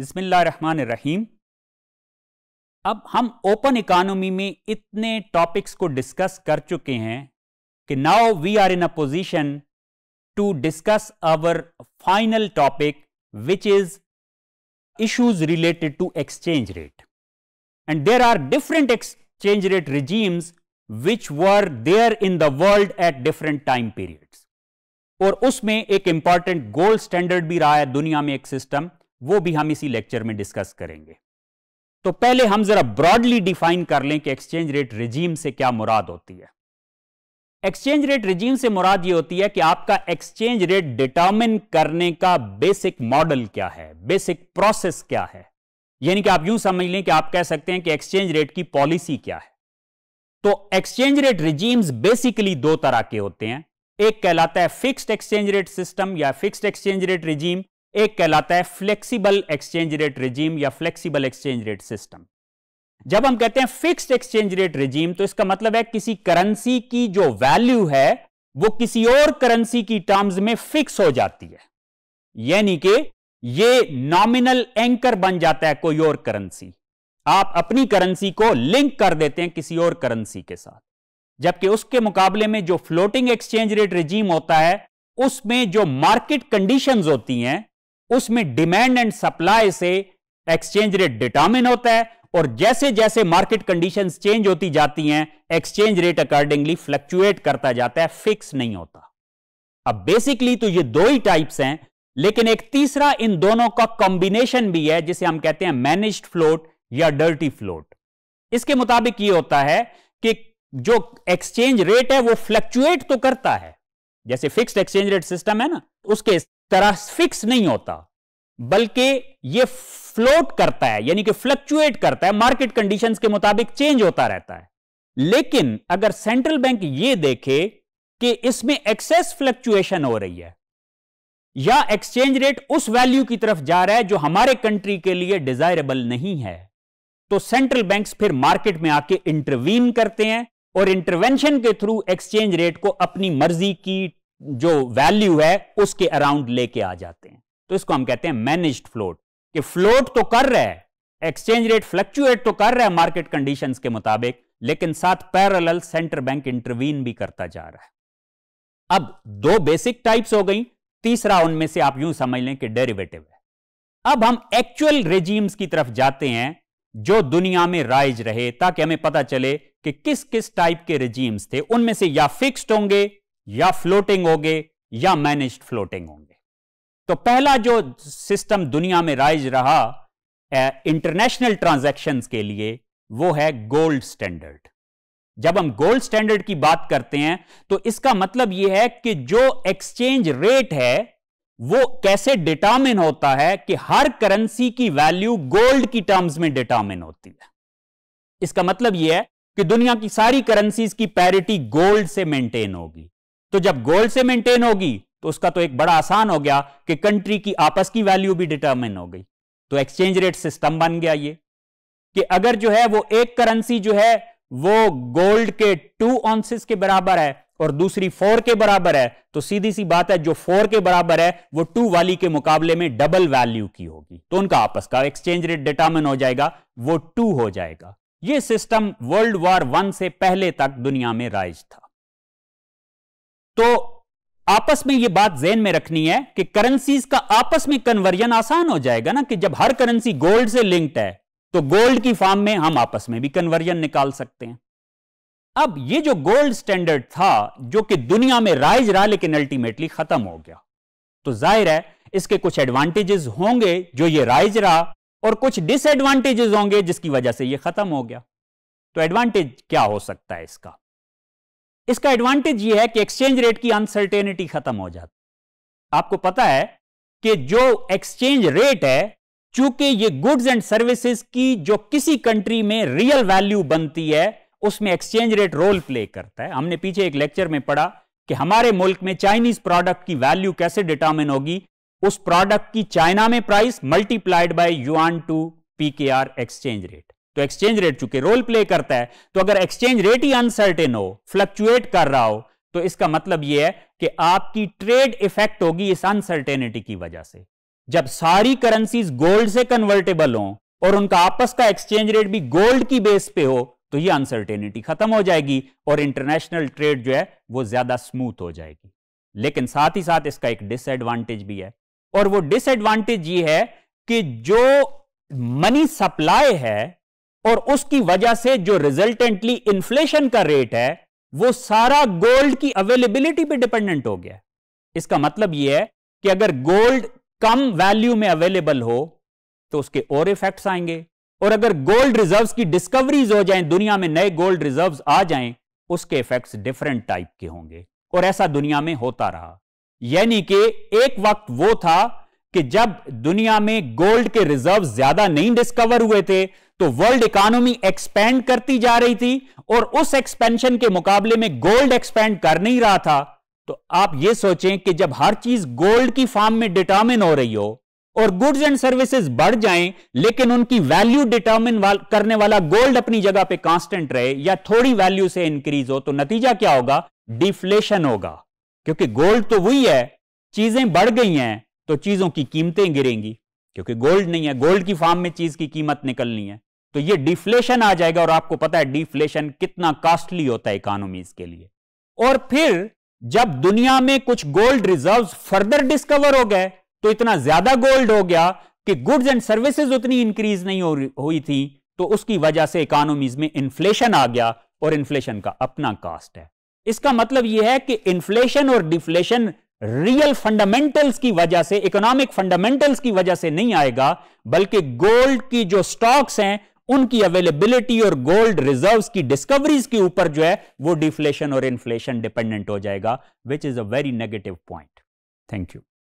रहमान रहीम अब हम open economy में इतने टॉपिक्स को डिस्कस कर चुके हैं कि now we are in a position to discuss our final topic which is issues related to exchange rate and there are different exchange rate regimes which were there in the world at different time periods और उसमें एक important gold standard भी रहा है दुनिया में एक system वो भी हम इसी लेक्चर में डिस्कस करेंगे तो पहले हम जरा ब्रॉडली डिफाइन कर लें कि एक्सचेंज रेट रिजीम से क्या मुराद होती है एक्सचेंज रेट रिजीम से मुराद ये होती है कि आपका एक्सचेंज रेट डिटर्मिन करने का बेसिक मॉडल क्या है बेसिक प्रोसेस क्या है यानी कि आप यूं समझ लें कि आप कह सकते हैं कि एक्सचेंज रेट की पॉलिसी क्या है तो एक्सचेंज रेट रिजीम्स बेसिकली दो तरह के होते हैं एक कहलाता है फिक्स्ड एक्सचेंज रेट सिस्टम या फिक्स्ड एक्सचेंज रेट रिजीम एक कहलाता है फ्लेक्सिबल एक्सचेंज रेट रिजीम या फ्लेक्सिबल एक्सचेंज रेट सिस्टम जब हम कहते हैं फिक्स्ड एक्सचेंज रेट रिजीम तो इसका मतलब है किसी करेंसी की जो वैल्यू है वो किसी और करेंसी की टर्म्स में फिक्स हो जाती है यानी कि ये नॉमिनल एंकर बन जाता है कोई और करेंसी आप अपनी करेंसी को लिंक कर देते हैं किसी और करेंसी के साथ जबकि उसके मुकाबले में जो फ्लोटिंग एक्सचेंज रेट रिजीम होता है उसमें जो मार्केट कंडीशंस होती हैं उसमें डिमांड एंड सप्लाई से एक्सचेंज रेट डिटर्मिन होता है और जैसे जैसे मार्केट कंडीशन चेंज होती जाती हैं एक्सचेंज रेट अकॉर्डिंगली फ्लक्चुएट करता जाता है फिक्स नहीं होता अब बेसिकली तो ये दो ही टाइप्स हैं लेकिन एक तीसरा इन दोनों का कॉम्बिनेशन भी है जिसे हम कहते हैं मैनेज्ड फ्लोट या डर्टी फ्लोट इसके मुताबिक ये होता है कि जो एक्सचेंज रेट है वो फ्लक्चुएट तो करता है जैसे फिक्स्ड एक्सचेंज रेट सिस्टम है ना उसके तरह फिक्स नहीं होता बल्कि ये फ्लोट करता है यानी कि फ्लक्चुएट करता है मार्केट कंडीशंस के मुताबिक चेंज होता रहता है लेकिन अगर सेंट्रल बैंक ये देखे कि इसमें एक्सेस फ्लक्चुएशन हो रही है या एक्सचेंज रेट उस वैल्यू की तरफ जा रहा है जो हमारे कंट्री के लिए डिजायरेबल नहीं है तो सेंट्रल बैंक्स फिर मार्केट में आके इंटरवीन करते हैं और इंटरवेंशन के थ्रू एक्सचेंज रेट को अपनी मर्जी की जो वैल्यू है उसके अराउंड लेके आ जाते हैं तो इसको हम कहते हैं मैनेज्ड फ्लोट कि फ्लोट तो कर रहा है एक्सचेंज रेट फ्लक्चुएट तो कर रहा है मार्केट कंडीशन के मुताबिक लेकिन साथ पैरल सेंट्रल बैंक इंटरवीन भी करता जा रहा है अब दो बेसिक टाइप्स हो गई तीसरा उनमें से आप यूं समझ लें कि डेरिवेटिव है अब हम एक्चुअल रेजीम्स की तरफ जाते हैं जो दुनिया में राइज रहे ताकि हमें पता चले कि किस किस टाइप के रेजीम्स थे उनमें से या फिक्स्ड होंगे या फ्लोटिंग होंगे या मैनेज्ड फ्लोटिंग होंगे तो पहला जो सिस्टम दुनिया में राइज रहा इंटरनेशनल ट्रांजेक्शन के लिए वो है गोल्ड स्टैंडर्ड जब हम गोल्ड स्टैंडर्ड की बात करते हैं तो इसका मतलब यह है कि जो एक्सचेंज रेट है वो कैसे डिटामिन होता है कि हर करेंसी की वैल्यू गोल्ड की टर्म्स में डिटामिन होती है इसका मतलब यह है कि दुनिया की सारी करेंसीज की पैरिटी गोल्ड से मेंटेन होगी तो जब गोल्ड से मेंटेन होगी तो उसका तो एक बड़ा आसान हो गया कि कंट्री की आपस की वैल्यू भी डिटर्मिन हो गई तो एक्सचेंज रेट सिस्टम बन गया ये कि अगर जो है वो एक करेंसी जो है वो गोल्ड के टू ऑंसेस के बराबर है और दूसरी फोर के बराबर है तो सीधी सी बात है जो फोर के बराबर है वो टू वाली के मुकाबले में डबल वैल्यू की होगी तो उनका आपस का एक्सचेंज रेट डिटर्मिन हो जाएगा वो टू हो जाएगा ये सिस्टम वर्ल्ड वॉर वन से पहले तक दुनिया में राइज था तो आपस में यह बात जेन में रखनी है कि करेंसीज का आपस में कन्वर्जन आसान हो जाएगा ना कि जब हर करेंसी गोल्ड से लिंक्ड है तो गोल्ड की फॉर्म में हम आपस में भी कन्वर्जन निकाल सकते हैं अब ये जो गोल्ड स्टैंडर्ड था जो कि दुनिया में राइज रहा लेकिन अल्टीमेटली खत्म हो गया तो जाहिर है इसके कुछ एडवांटेजेस होंगे जो ये राइज रहा और कुछ डिसएडवांटेजेस होंगे जिसकी वजह से ये खत्म हो गया तो एडवांटेज क्या हो सकता है इसका इसका एडवांटेज ये है कि एक्सचेंज रेट की अनसर्टेनिटी खत्म हो जाती आपको पता है कि जो एक्सचेंज रेट है चूंकि ये गुड्स एंड सर्विसेज की जो किसी कंट्री में रियल वैल्यू बनती है उसमें एक्सचेंज रेट रोल प्ले करता है हमने पीछे एक लेक्चर में पढ़ा कि हमारे मुल्क में चाइनीज प्रोडक्ट की वैल्यू कैसे डिटर्मिन होगी उस प्रोडक्ट की चाइना में price multiplied by yuan to PKR exchange rate तो एक्सचेंज रेट चूंकि रोल प्ले करता है तो अगर एक्सचेंज रेट ही अनसर्टेन हो फ्लक्चुएट कर रहा हो तो इसका मतलब यह है कि आपकी ट्रेड इफेक्ट होगी इस अनसर्टेनिटी की वजह से जब सारी करेंसीज गोल्ड से कन्वर्टेबल हो और उनका आपस का एक्सचेंज रेट भी गोल्ड की बेस पे हो तो ये अनसर्टेनिटी खत्म हो जाएगी और इंटरनेशनल ट्रेड जो है वो ज्यादा स्मूथ हो जाएगी लेकिन साथ ही साथ इसका एक डिसएडवांटेज भी है और वो डिसएडवांटेज ये है कि जो मनी सप्लाई है और उसकी वजह से जो रिजल्टेंटली इन्फ्लेशन का रेट है वो सारा गोल्ड की अवेलेबिलिटी पे डिपेंडेंट हो गया इसका मतलब यह है कि अगर गोल्ड कम वैल्यू में अवेलेबल हो तो उसके और इफेक्ट्स आएंगे और अगर गोल्ड रिजर्व्स की डिस्कवरीज हो जाएं दुनिया में नए गोल्ड रिजर्व्स आ जाएं उसके इफेक्ट्स डिफरेंट टाइप के होंगे और ऐसा दुनिया में होता रहा यानी कि एक वक्त वो था कि जब दुनिया में गोल्ड के रिजर्व ज्यादा नहीं डिस्कवर हुए थे तो वर्ल्ड इकोनॉमी एक्सपेंड करती जा रही थी और उस एक्सपेंशन के मुकाबले में गोल्ड एक्सपेंड कर नहीं रहा था तो आप यह सोचें कि जब हर चीज गोल्ड की फॉर्म में डिटर्मिन हो रही हो और गुड्स एंड सर्विसेज बढ़ जाएं लेकिन उनकी वैल्यू डिटर्मिन वाल, करने वाला गोल्ड अपनी जगह पे कांस्टेंट रहे या थोड़ी वैल्यू से इंक्रीज हो तो नतीजा क्या होगा डिफ्लेशन होगा क्योंकि गोल्ड तो वही है चीजें बढ़ गई हैं तो चीजों की कीमतें गिरेंगी क्योंकि गोल्ड नहीं है गोल्ड की फार्म में चीज की कीमत निकलनी है तो ये डिफ्लेशन आ जाएगा और आपको पता है डिफ्लेशन कितना कास्टली होता है इकोनॉमीज के लिए और फिर जब दुनिया में कुछ गोल्ड रिजर्व फर्दर डिस्कवर हो गए तो इतना ज्यादा गोल्ड हो गया कि गुड्स एंड सर्विसेज उतनी इंक्रीज नहीं हो हुई थी तो उसकी वजह से इकोनॉमीज में इन्फ्लेशन आ गया और इन्फ्लेशन का अपना कास्ट है इसका मतलब यह है कि इन्फ्लेशन और डिफ्लेशन रियल फंडामेंटल्स की वजह से इकोनॉमिक फंडामेंटल्स की वजह से नहीं आएगा बल्कि गोल्ड की जो स्टॉक्स हैं उनकी अवेलेबिलिटी और गोल्ड रिजर्व्स की डिस्कवरीज के ऊपर जो है वो डिफ्लेशन और इन्फ्लेशन डिपेंडेंट हो जाएगा which is a very negative point thank you